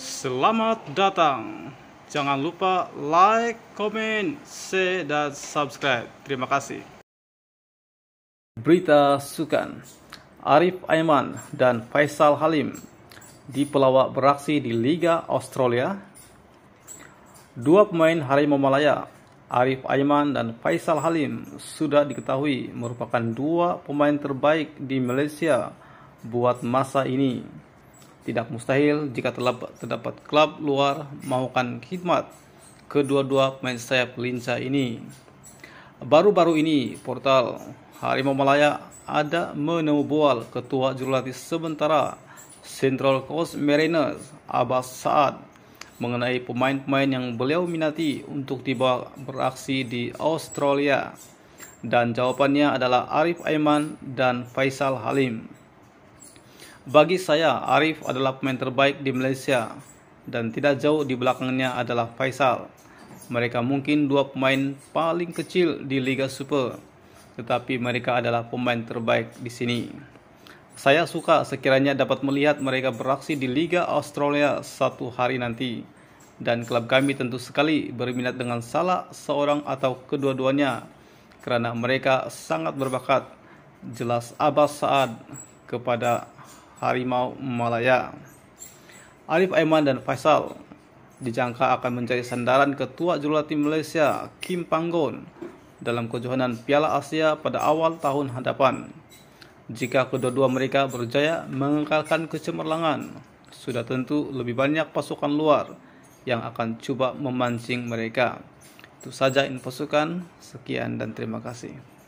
Selamat datang. Jangan lupa like, comment, share, dan subscribe. Terima kasih. Berita Sukan Arif Aiman dan Faisal Halim di pelawak beraksi di Liga Australia. Dua pemain Harimau Malaya, Arif Aiman dan Faisal Halim sudah diketahui merupakan dua pemain terbaik di Malaysia buat masa ini. Tidak mustahil jika terdapat klub luar maukan khidmat kedua-dua pemain sayap lincah ini. Baru-baru ini portal Harimau Malaya ada menemubual ketua jurulatih sementara Central Coast Mariners Abbas Saad mengenai pemain-pemain yang beliau minati untuk tiba beraksi di Australia. Dan jawabannya adalah Arif Aiman dan Faisal Halim. Bagi saya, Arif adalah pemain terbaik di Malaysia dan tidak jauh di belakangnya adalah Faisal. Mereka mungkin dua pemain paling kecil di Liga Super, tetapi mereka adalah pemain terbaik di sini. Saya suka sekiranya dapat melihat mereka beraksi di Liga Australia satu hari nanti. Dan klub kami tentu sekali berminat dengan salah seorang atau kedua-duanya kerana mereka sangat berbakat. Jelas Abbas Saad kepada harimau Malaya. Arif Aiman dan Faisal dijangka akan mencari sandaran ketua jurulatih Malaysia Kim Panggon dalam kejohanan Piala Asia pada awal tahun hadapan. Jika kedua-dua mereka berjaya mengekalkan kecemerlangan, sudah tentu lebih banyak pasukan luar yang akan cuba memancing mereka. Itu saja infosukan. Sekian dan terima kasih.